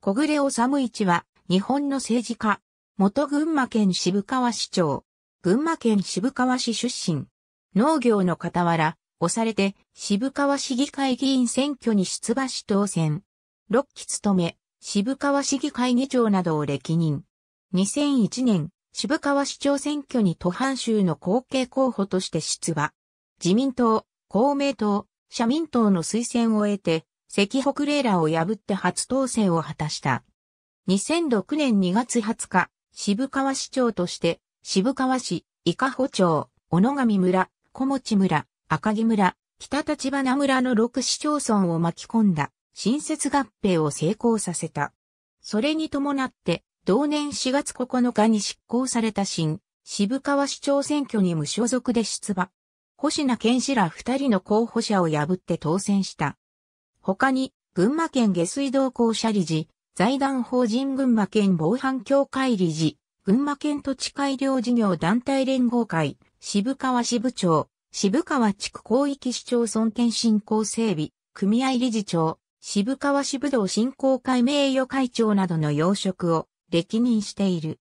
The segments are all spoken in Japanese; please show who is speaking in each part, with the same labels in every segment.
Speaker 1: 小暮治一は、日本の政治家。元群馬県渋川市長。群馬県渋川市出身。農業の傍ら、押されて渋川市議会議員選挙に出馬し当選。6期務め、渋川市議会議長などを歴任。2001年、渋川市長選挙に都藩州の後継候補として出馬。自民党、公明党、社民党の推薦を得て、関北レーラを破って初当選を果たした。2006年2月20日、渋川市長として、渋川市、伊香保町、小野上村、小持村、赤木村、北立花村の6市町村を巻き込んだ、新設合併を成功させた。それに伴って、同年4月9日に執行された新、渋川市長選挙に無所属で出馬。星名健氏ら二人の候補者を破って当選した。他に、群馬県下水道公社理事、財団法人群馬県防犯協会理事、群馬県土地改良事業団体連合会、渋川支部長、渋川地区広域市町村県振興整備、組合理事長、渋川支部道振興会名誉会長などの要職を歴任している。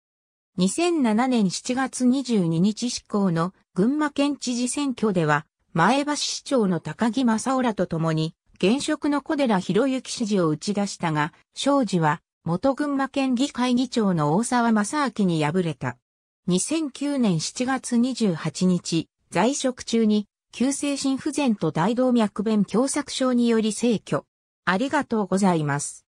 Speaker 1: 2007年7月22日施行の群馬県知事選挙では、前橋市長の高木正浦と共に、現職の小寺博之氏を打ち出したが、庄司は元群馬県議会議長の大沢正明に敗れた。2009年7月28日、在職中に急性心不全と大動脈弁狭窄症により逝去。ありがとうございます。